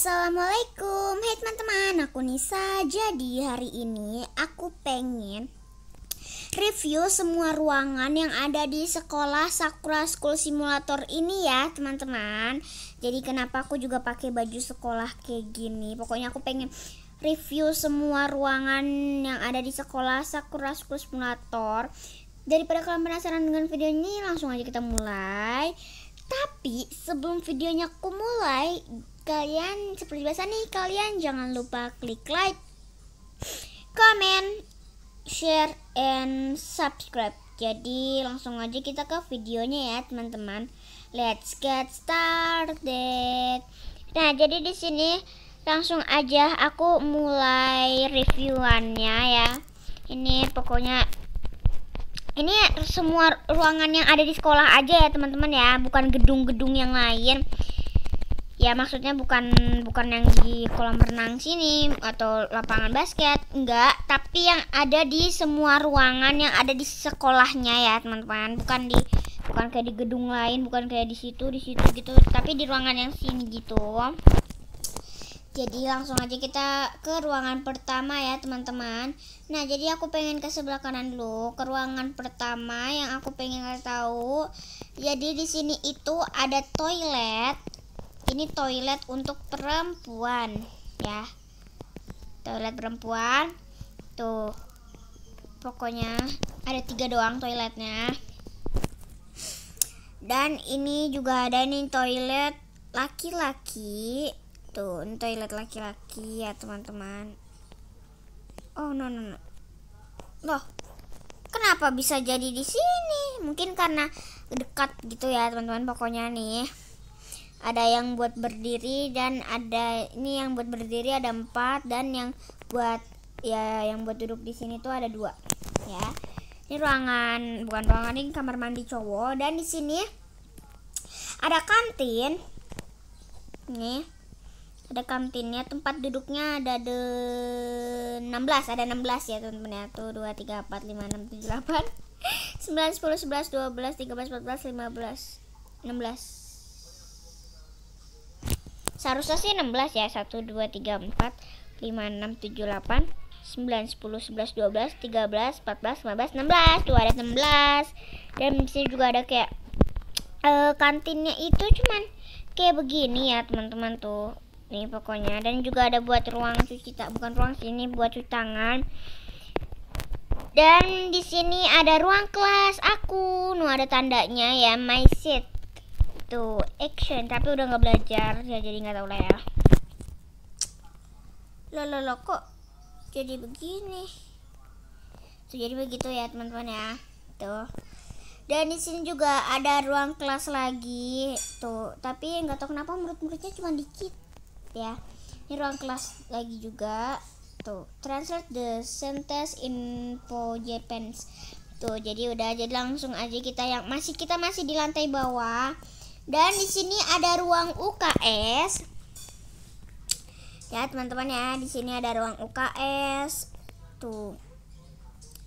Assalamualaikum, hai teman-teman, aku Nisa. Jadi hari ini aku pengen review semua ruangan yang ada di sekolah Sakura School Simulator ini ya, teman-teman. Jadi kenapa aku juga pakai baju sekolah kayak gini? Pokoknya aku pengen review semua ruangan yang ada di sekolah Sakura School Simulator. Daripada kalian penasaran dengan video ini, langsung aja kita mulai. Tapi sebelum videonya aku mulai, kalian seperti biasa nih kalian jangan lupa klik like, comment, share and subscribe. Jadi langsung aja kita ke videonya ya teman-teman. Let's get started. Nah jadi di sini langsung aja aku mulai reviewannya ya. Ini pokoknya ini semua ruangan yang ada di sekolah aja ya teman-teman ya, bukan gedung-gedung yang lain ya maksudnya bukan bukan yang di kolam renang sini atau lapangan basket enggak tapi yang ada di semua ruangan yang ada di sekolahnya ya teman-teman bukan di bukan kayak di gedung lain bukan kayak di situ di situ gitu tapi di ruangan yang sini gitu jadi langsung aja kita ke ruangan pertama ya teman-teman nah jadi aku pengen ke sebelah kanan dulu ke ruangan pertama yang aku pengen tahu jadi di sini itu ada toilet ini toilet untuk perempuan ya toilet perempuan tuh pokoknya ada tiga doang toiletnya dan ini juga ada nih toilet laki-laki tuh toilet laki-laki ya teman-teman oh no no no loh kenapa bisa jadi di sini mungkin karena dekat gitu ya teman-teman pokoknya nih ada yang buat berdiri dan ada ini yang buat berdiri ada empat dan yang buat ya yang buat duduk di sini tuh ada dua ya ini ruangan bukan ruangan ini kamar mandi cowok dan di sini ada kantin nih ada kantinnya tempat duduknya ada de 16 ada 16 ya teman-teman ya tuh 2 3 4 5 6 7 8 9 10 11 12 13 14 15 16 Seharusnya sih 16 ya. 1 2 3 4 5 6 7 8 9 10 11 12 13 14 15 16. Tuh ada 16. Dan disini sini juga ada kayak uh, kantinnya itu cuman kayak begini ya, teman-teman tuh. Nih pokoknya dan juga ada buat ruang cuci tak bukan ruang sini buat cuci tangan. Dan di sini ada ruang kelas aku. Nu ada tandanya ya, my seat itu action tapi udah nggak belajar ya jadi nggak tahu lah ya lo lo lo kok jadi begini tuh jadi begitu ya teman-teman ya tuh dan di sini juga ada ruang kelas lagi tuh tapi nggak tahu kenapa murid-muridnya cuma dikit ya ini ruang kelas lagi juga tuh translate the sentence info Japanese tuh jadi udah jadi langsung aja kita yang masih kita masih di lantai bawah dan di sini ada ruang UKS. Ya, teman-teman ya, di sini ada ruang UKS. Tuh.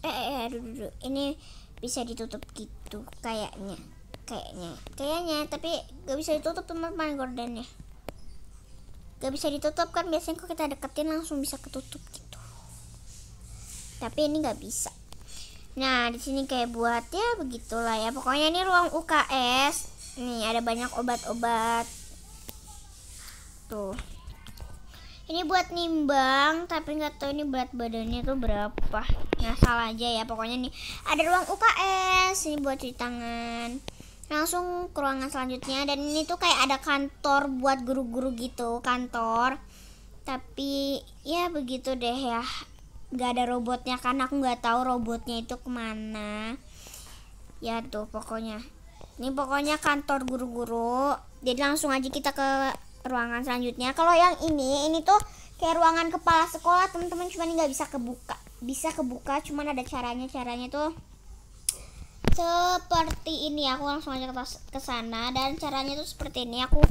Eh, eh, aduh, eh, aduh, aduh. Ini bisa ditutup gitu kayaknya. Kayaknya. Kayaknya, tapi gak bisa ditutup teman-teman gordennya. Gak bisa ditutup kan biasanya kalau kita deketin langsung bisa ketutup gitu. Tapi ini gak bisa. Nah, di sini kayak buat ya begitulah ya. Pokoknya ini ruang UKS nih ada banyak obat-obat tuh ini buat nimbang tapi nggak tahu ini berat badannya tuh berapa salah aja ya pokoknya nih ada ruang UKS ini buat cuci tangan langsung ke ruangan selanjutnya dan ini tuh kayak ada kantor buat guru-guru gitu kantor tapi ya begitu deh ya nggak ada robotnya karena aku nggak tahu robotnya itu kemana ya tuh pokoknya ini pokoknya kantor guru-guru. Jadi langsung aja kita ke ruangan selanjutnya. Kalau yang ini, ini tuh kayak ruangan kepala sekolah, teman-teman cuman nggak bisa kebuka. Bisa kebuka, cuman ada caranya. Caranya tuh seperti ini. Aku langsung aja ke sana dan caranya tuh seperti ini. Aku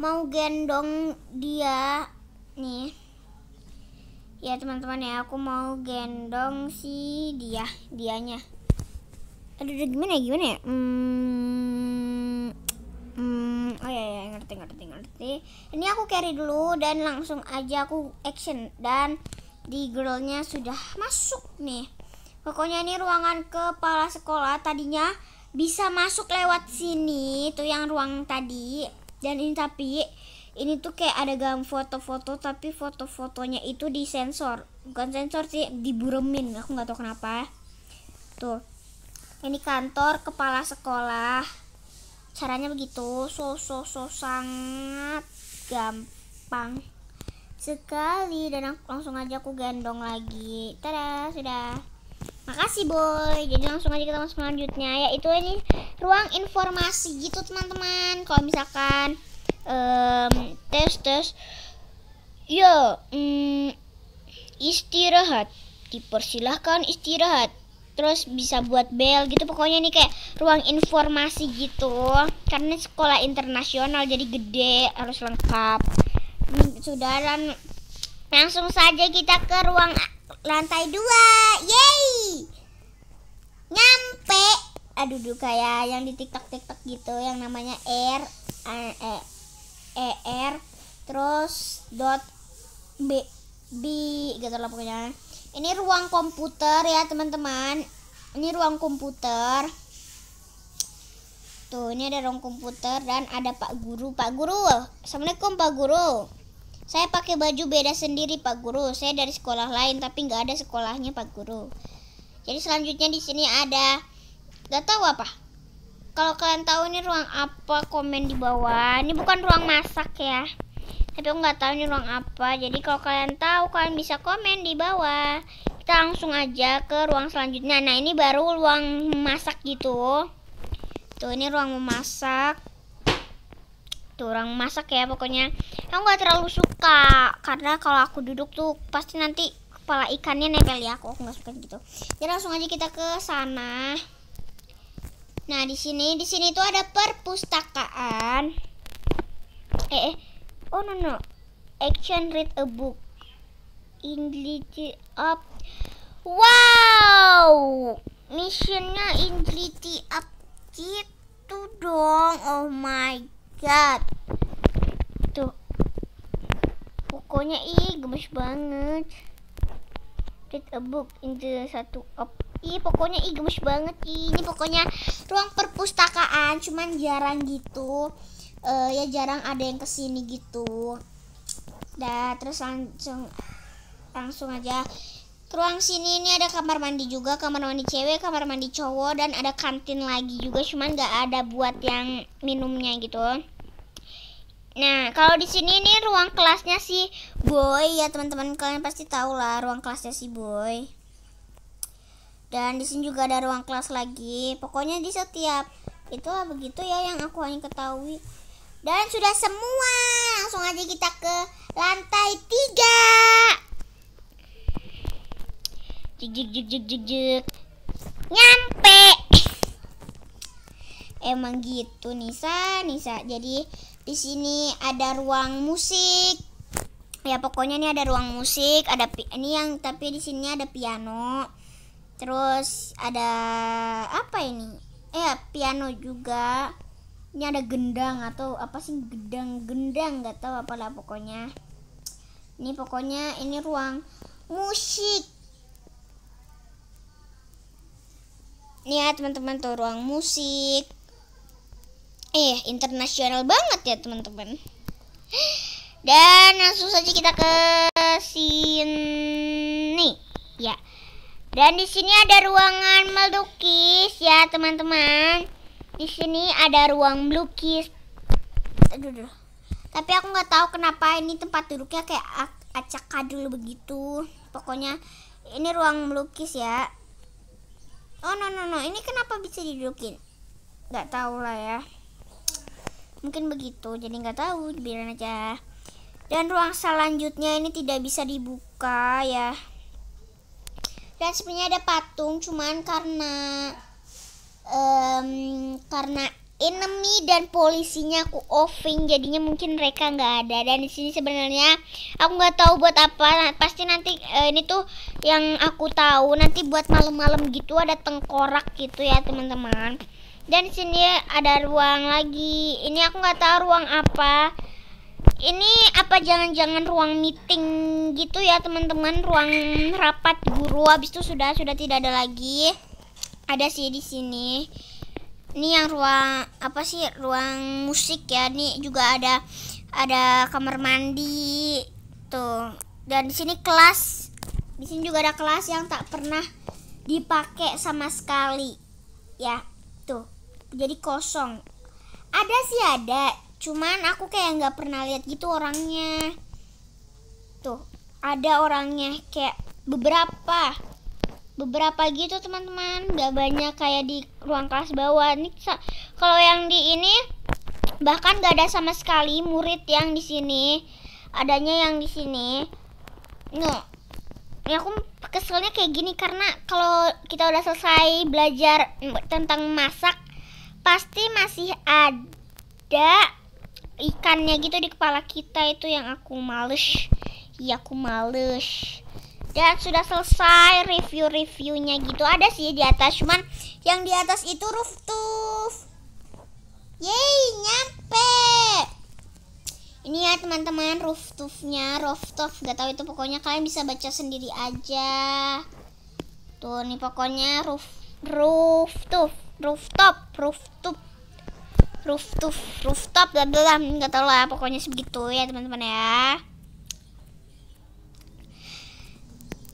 mau gendong dia nih. Ya teman-teman ya, aku mau gendong si dia, dianya. Aduh, gimana ya, gimana ya? Hmm, Hmm, oh ya ya ngerti ngerti ngerti. Ini aku carry dulu dan langsung aja aku action dan di girlnya sudah masuk nih. Pokoknya ini ruangan kepala sekolah tadinya bisa masuk lewat sini itu yang ruang tadi dan ini tapi ini tuh kayak ada gam foto-foto tapi foto-fotonya itu disensor bukan sensor sih diburemin aku nggak tahu kenapa tuh ini kantor kepala sekolah caranya begitu so so so sangat gampang sekali dan aku, langsung aja aku gendong lagi tada sudah makasih boy jadi langsung aja ke teman selanjutnya yaitu ini ruang informasi gitu teman-teman kalau misalkan um, tes tes yo um, istirahat dipersilahkan istirahat terus bisa buat bel gitu pokoknya nih kayak ruang informasi gitu karena sekolah internasional jadi gede harus lengkap sudah hmm, saudara langsung saja kita ke ruang lantai dua yay nyampe aduh duh kayak yang di tiktok tiktok gitu yang namanya r e, e r terus dot b b gitu lah pokoknya ini ruang komputer ya teman-teman. Ini ruang komputer. Tuh ini ada ruang komputer dan ada Pak Guru. Pak Guru, assalamualaikum Pak Guru. Saya pakai baju beda sendiri Pak Guru. Saya dari sekolah lain tapi nggak ada sekolahnya Pak Guru. Jadi selanjutnya di sini ada nggak tahu apa. Kalau kalian tahu ini ruang apa komen di bawah. Ini bukan ruang masak ya tapi aku nggak tahu ini ruang apa jadi kalau kalian tahu kalian bisa komen di bawah kita langsung aja ke ruang selanjutnya nah ini baru ruang masak gitu tuh ini ruang memasak tuh ruang masak ya pokoknya aku nggak terlalu suka karena kalau aku duduk tuh pasti nanti kepala ikannya nempel ya aku nggak suka gitu jadi langsung aja kita ke sana nah di sini di sini tuh ada perpustakaan eh, eh oh no no action read a book Ingliti up wow missionnya Ingliti up gitu dong oh my god tuh pokoknya ih gemes banget read a book in the satu up Ih, pokoknya ih gemes banget ini pokoknya ruang perpustakaan cuman jarang gitu uh, ya jarang ada yang kesini gitu dah terus langsung langsung aja ruang sini ini ada kamar mandi juga kamar mandi cewek kamar mandi cowok dan ada kantin lagi juga cuman nggak ada buat yang minumnya gitu Nah, kalau di sini ini ruang kelasnya si Boy ya teman-teman kalian pasti tahu lah ruang kelasnya si Boy. Dan di sini juga ada ruang kelas lagi. Pokoknya di setiap itu begitu ya yang aku hanya ketahui. Dan sudah semua. Langsung aja kita ke lantai tiga. Jik jik jik jik jik jik. Nyampe. Emang gitu Nisa, Nisa. Jadi di sini ada ruang musik. Ya pokoknya ini ada ruang musik, ada ini yang tapi di sini ada piano. Terus ada apa ini? Eh piano juga ini ada gendang atau apa sih gendang gendang nggak tahu apalah pokoknya ini pokoknya ini ruang musik nih ya teman-teman tuh ruang musik eh internasional banget ya teman-teman dan langsung saja kita ke sini ya dan di sini ada ruangan melukis ya teman-teman di sini ada ruang melukis. Aduh, aduh. Tapi aku nggak tahu kenapa ini tempat duduknya kayak acak kadul begitu. Pokoknya ini ruang melukis ya. Oh no no no, ini kenapa bisa didudukin? Nggak tahu lah ya. Mungkin begitu, jadi nggak tahu, biarin aja. Dan ruang selanjutnya ini tidak bisa dibuka ya dan sebenarnya ada patung cuman karena um, karena enemy dan polisinya aku offing jadinya mungkin mereka nggak ada dan di sini sebenarnya aku nggak tahu buat apa nah, pasti nanti uh, ini tuh yang aku tahu nanti buat malam-malam gitu ada tengkorak gitu ya teman-teman dan di sini ada ruang lagi ini aku nggak tahu ruang apa ini apa jangan-jangan ruang meeting gitu ya teman-teman ruang rapat guru habis itu sudah sudah tidak ada lagi ada sih di sini ini yang ruang apa sih ruang musik ya ini juga ada ada kamar mandi tuh dan di sini kelas di sini juga ada kelas yang tak pernah dipakai sama sekali ya tuh jadi kosong ada sih ada cuman aku kayak nggak pernah lihat gitu orangnya tuh ada orangnya kayak beberapa beberapa gitu teman-teman nggak banyak kayak di ruang kelas bawah nih kalau yang di ini bahkan nggak ada sama sekali murid yang di sini adanya yang di sini no ya aku keselnya kayak gini karena kalau kita udah selesai belajar tentang masak pasti masih ada ikannya gitu di kepala kita itu yang aku males ya aku males dan sudah selesai review-reviewnya gitu ada sih di atas cuman yang di atas itu rooftop yeay nyampe ini ya teman-teman rooftopnya rooftop gak tahu itu pokoknya kalian bisa baca sendiri aja tuh nih pokoknya roof rooftop rooftop rooftop rooftop rooftop bla bla nggak tahu lah pokoknya segitu ya teman-teman ya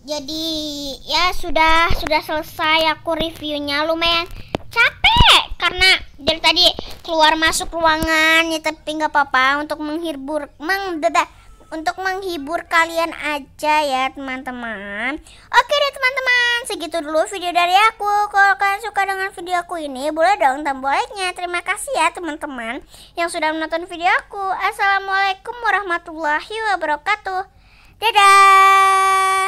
jadi ya sudah sudah selesai aku reviewnya lumayan capek karena dari tadi keluar masuk ruangan ya tapi nggak apa-apa untuk menghibur meng dadah, untuk menghibur kalian aja ya teman-teman Oke deh teman-teman segitu dulu video dari aku Kalau kalian suka dengan video aku ini boleh dong tombol like-nya Terima kasih ya teman-teman yang sudah menonton video aku Assalamualaikum warahmatullahi wabarakatuh Dadah